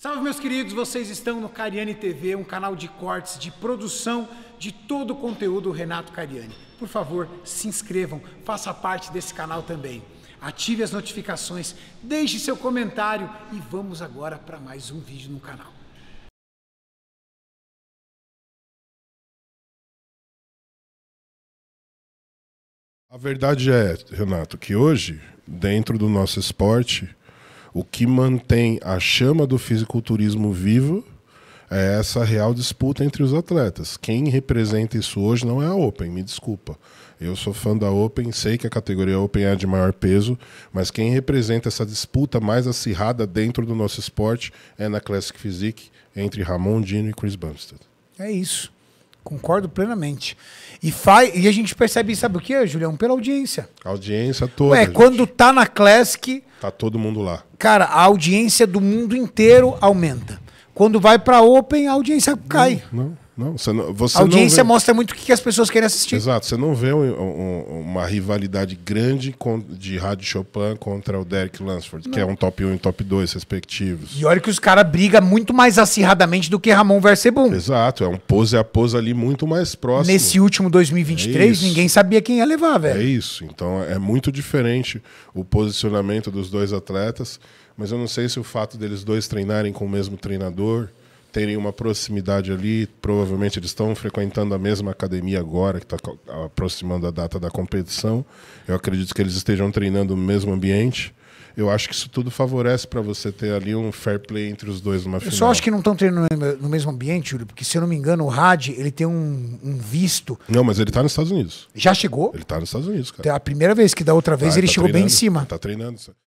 Salve, meus queridos, vocês estão no Cariani TV, um canal de cortes, de produção de todo o conteúdo do Renato Cariani. Por favor, se inscrevam, faça parte desse canal também. Ative as notificações, deixe seu comentário e vamos agora para mais um vídeo no canal. A verdade é, Renato, que hoje, dentro do nosso esporte, o que mantém a chama do fisiculturismo vivo é essa real disputa entre os atletas. Quem representa isso hoje não é a Open, me desculpa. Eu sou fã da Open, sei que a categoria Open é a de maior peso, mas quem representa essa disputa mais acirrada dentro do nosso esporte é na Classic Physique entre Ramon Dino e Chris Bumstead. É isso. Concordo plenamente. E, faz, e a gente percebe, sabe o que, Julião? Pela audiência. A audiência toda. é quando tá na Classic. Tá todo mundo lá. Cara, a audiência do mundo inteiro aumenta. Quando vai pra Open, a audiência cai. não. não. Não, você não, você a audiência vê... mostra muito o que as pessoas querem assistir. Exato, você não vê um, um, uma rivalidade grande de Rádio Chopin contra o Derek Lansford, não. que é um top 1 e um top 2, respectivos. E olha que os caras brigam muito mais acirradamente do que Ramon Versebum. Exato, é um pose a pose ali muito mais próximo. Nesse último 2023, é ninguém sabia quem ia levar, velho. É isso, então é muito diferente o posicionamento dos dois atletas, mas eu não sei se o fato deles dois treinarem com o mesmo treinador terem uma proximidade ali. Provavelmente eles estão frequentando a mesma academia agora, que está aproximando a data da competição. Eu acredito que eles estejam treinando no mesmo ambiente. Eu acho que isso tudo favorece para você ter ali um fair play entre os dois numa eu final. Eu só acho que não estão treinando no mesmo ambiente, Júlio, porque se eu não me engano, o Had ele tem um, um visto. Não, mas ele está nos Estados Unidos. Já chegou? Ele está nos Estados Unidos, cara. Então é a primeira vez, que da outra vez ah, ele tá chegou treinando, bem em cima. está treinando, sabe?